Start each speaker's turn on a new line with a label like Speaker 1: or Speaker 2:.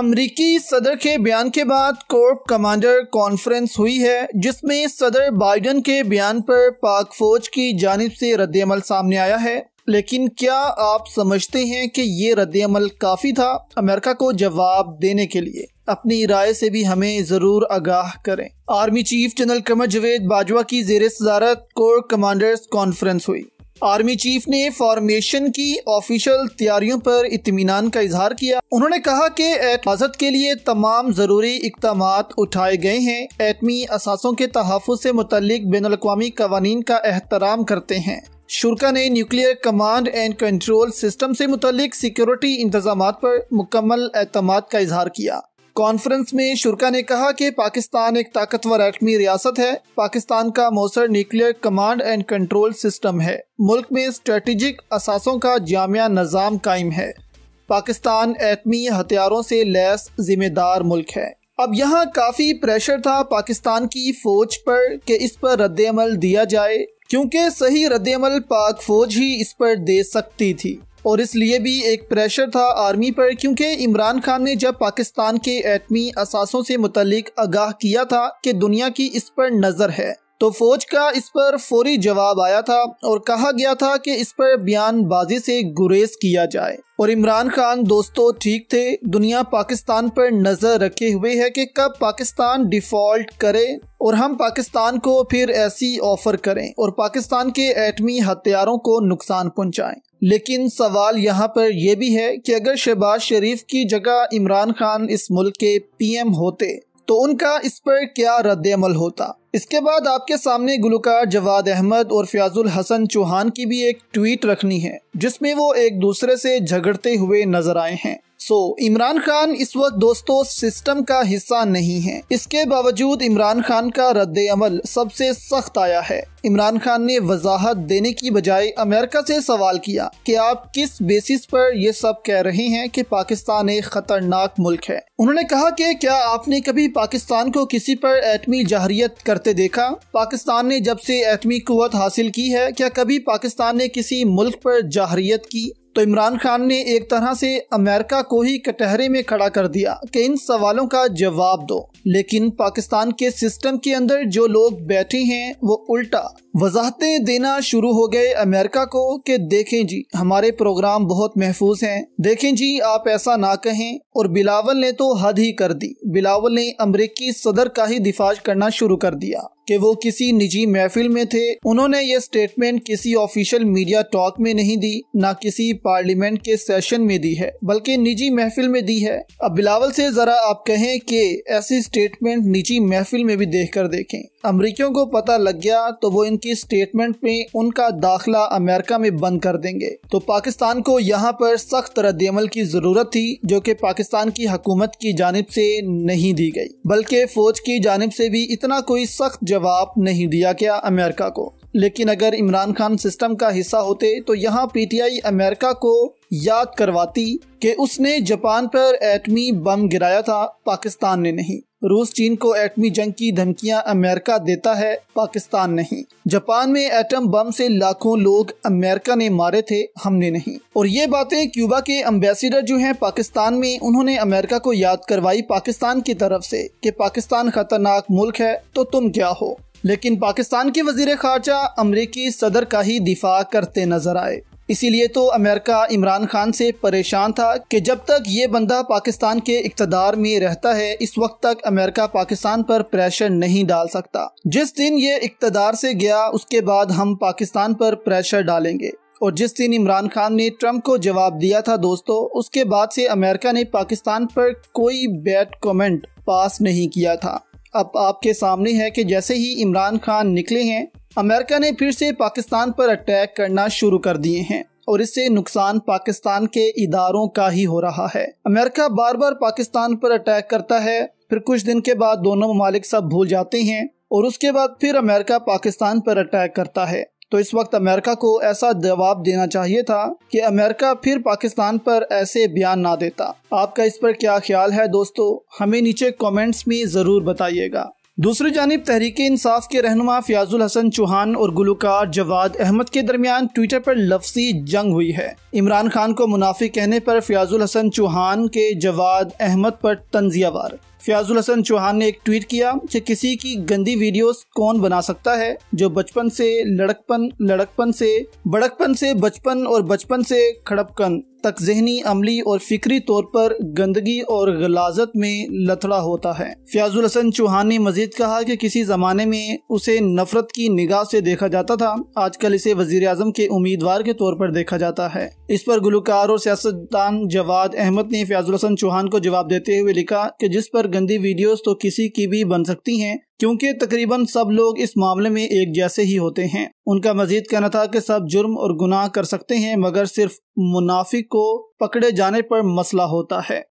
Speaker 1: अमरीकी सदर के बयान के बाद कोर्ट कमांडर कॉन्फ्रेंस हुई है जिसमें सदर बाइडन के बयान पर पाक फौज की जानब से रद्दमल सामने आया है लेकिन क्या आप समझते हैं कि ये रद्दमल काफ़ी था अमेरिका को जवाब देने के लिए अपनी राय से भी हमें ज़रूर आगाह करें army chief general Qamar Javed Bajwa की जेर सदारत कोर कमांडर्स कॉन्फ्रेंस हुई आर्मी चीफ ने फॉर्मेशन की ऑफिशियल तैयारियों पर इतमान का इजहार किया उन्होंने कहा कि हिफाजत के लिए तमाम जरूरी इकदाम उठाए गए हैं एटमी असासों के तहफ़ से मुतल बैन अवी कवानीन का एहतराम करते हैं शुरा ने nuclear command and control system से मुतल सिक्योरिटी इंतजाम पर मुकम्मल अहतमाद का इजहार किया कॉन्फ्रेंस में शुरका ने कहा कि पाकिस्तान एक ताकतवर एटमी रियासत है पाकिस्तान का मौसर nuclear command and control system है मुल्क में स्ट्रेटेजिक असासों का जामिया निज़ाम कायम है पाकिस्तान एटमी हथियारों से लैस जिम्मेदार मुल्क है अब यहाँ काफ़ी प्रेशर था पाकिस्तान की फ़ौज पर कि इस पर रद्द दिया जाए क्योंकि सही रद्द पाक फ़ौज ही इस पर दे सकती थी और इसलिए भी एक प्रेशर था आर्मी पर क्योंकि इमरान खान ने जब पाकिस्तान के एटमी असासों से मुतलिक आगाह किया था कि दुनिया की इस पर नज़र है तो फौज का इस पर फौरी जवाब आया था और कहा गया था कि इस पर बयानबाजी से गुरेज किया जाए और इमरान खान दोस्तों ठीक थे दुनिया पाकिस्तान पर नज़र रखे हुए है कि कब पाकिस्तान डिफ़ॉल्ट करे और हम पाकिस्तान को फिर ऐसी ऑफर करें और पाकिस्तान के एटमी हथियारों को नुकसान पहुंचाएं लेकिन सवाल यहाँ पर यह भी है कि अगर शहबाज शरीफ की जगह इमरान खान इस मुल्क के पीएम होते तो उनका इस पर क्या रद्द अमल होता इसके बाद आपके सामने गुलकार जवाद अहमद और फयाजुल हसन चौहान की भी एक ट्वीट रखनी है जिसमें वो एक दूसरे से झगड़ते हुए नजर आए हैं सो so, इमरान खान इस वक्त दोस्तों सिस्टम का हिस्सा नहीं है इसके बावजूद इमरान खान का रद्द अमल सबसे सख्त आया है इमरान खान ने वजाहत देने की बजाय अमेरिका से सवाल किया कि आप किस बेसिस पर यह सब कह रहे हैं कि पाकिस्तान एक खतरनाक मुल्क है उन्होंने कहा कि क्या आपने कभी पाकिस्तान को किसी पर एटमी जहरीत करते देखा पाकिस्तान ने जब से एटमी कुत हासिल की है क्या कभी पाकिस्तान ने किसी मुल्क पर जहरीत की तो इमरान खान ने एक तरह से अमेरिका को ही कटहरे में खड़ा कर दिया कि इन सवालों का जवाब दो लेकिन पाकिस्तान के सिस्टम के अंदर जो लोग बैठे हैं वो उल्टा वजाहतें देना शुरू हो गए अमेरिका को कि देखें जी हमारे प्रोग्राम बहुत महफूज हैं देखें जी आप ऐसा ना कहें और बिलावल ने तो हद ही कर दी बिलावल ने अमरीकी सदर का ही दिफाज करना शुरू कर दिया कि वो किसी निजी महफिल में थे उन्होंने ये स्टेटमेंट किसी ऑफिशियल मीडिया टॉक में नहीं दी ना किसी पार्लियामेंट के सेशन में दी है बल्कि निजी महफिल में दी है अब बिलावल से जरा आप कहें कि ऐसी स्टेटमेंट निजी महफिल में भी देख कर देखें अमरीकियों को पता लग गया तो वो इनकी स्टेटमेंट में उनका दाखिला अमेरिका में बंद कर देंगे तो पाकिस्तान को यहाँ पर सख्त रद्दमल की जरूरत थी जो कि पाकिस्तान की हकूमत की जानब से नहीं दी गई बल्कि फौज की जानब से भी इतना कोई सख्त जवाब नहीं दिया गया अमेरिका को लेकिन अगर इमरान खान सिस्टम का हिस्सा होते तो यहाँ पीटीआई अमेरिका को याद करवाती कि उसने जापान पर एटमी बम गिराया था पाकिस्तान ने नहीं रूस चीन को एटमी जंग की धमकियां अमेरिका देता है पाकिस्तान नहीं जापान में एटम बम से लाखों लोग अमेरिका ने मारे थे हमने नहीं और ये बातें क्यूबा के अम्बेसिडर जो हैं पाकिस्तान में उन्होंने अमेरिका को याद करवाई पाकिस्तान की तरफ से कि पाकिस्तान खतरनाक मुल्क है तो तुम क्या हो लेकिन पाकिस्तान के वजीर खारजा अमरीकी सदर का ही दिफा करते नजर आए इसीलिए तो अमेरिका इमरान खान से परेशान था कि जब तक ये बंदा पाकिस्तान के इकतदार में रहता है इस वक्त तक अमेरिका पाकिस्तान पर प्रेशर नहीं डाल सकता जिस दिन ये इकतदार से गया उसके बाद हम पाकिस्तान पर प्रेशर डालेंगे और जिस दिन इमरान खान ने ट्रंप को जवाब दिया था दोस्तों उसके बाद से अमेरिका ने पाकिस्तान पर कोई बैड कमेंट पास नहीं किया था अब आपके सामने है कि जैसे ही इमरान खान निकले हैं अमेरिका ने फिर से पाकिस्तान पर अटैक करना शुरू कर दिए हैं और इससे नुकसान पाकिस्तान के इदारों का ही हो रहा है अमेरिका बार बार पाकिस्तान पर अटैक करता है फिर कुछ दिन के बाद दोनों ममालिक सब भूल जाते हैं और उसके बाद फिर अमेरिका पाकिस्तान पर अटैक करता है तो इस वक्त अमेरिका को ऐसा जवाब देना चाहिए था कि अमेरिका फिर पाकिस्तान पर ऐसे बयान ना देता आपका इस पर क्या ख्याल है दोस्तों हमें नीचे कमेंट्स में ज़रूर बताइएगा दूसरी जानब तहरीक इंसाफ के रहनुमा फयाजुल हसन चौहान और गुलकार जवाद अहमद के दरमियान ट्विटर पर लफ्सी जंग हुई है इमरान खान को मुनाफी कहने पर फयाजुल हसन चौहान के जवाद अहमद पर तंजियावार फयाजुल हसन चौहान ने एक ट्वीट किया कि किसी की गंदी वीडियोस कौन बना सकता है जो बचपन से लड़कपन लड़कपन से बड़कपन से बचपन और बचपन से खड़पकन तक जहनी अमली और फिक्री तौर पर गंदगी और गलाजत में लथड़ा होता है फयाजुल हसन चौहान ने मजीद कहा कि किसी जमाने में उसे नफरत की निगाह से देखा जाता था आजकल इसे वजीर अजम के उम्मीदवार के तौर पर देखा जाता है इस पर गुलकार और सियासतदान जवाद अहमद ने फयाजुल हसन चौहान को जवाब देते हुए लिखा कि जिस पर गंदी वीडियोस तो किसी की भी बन सकती हैं क्योंकि तकरीबन सब लोग इस मामले में एक जैसे ही होते हैं उनका मजीद कहना था कि सब जुर्म और गुनाह कर सकते हैं मगर सिर्फ मुनाफिक को पकड़े जाने पर मसला होता है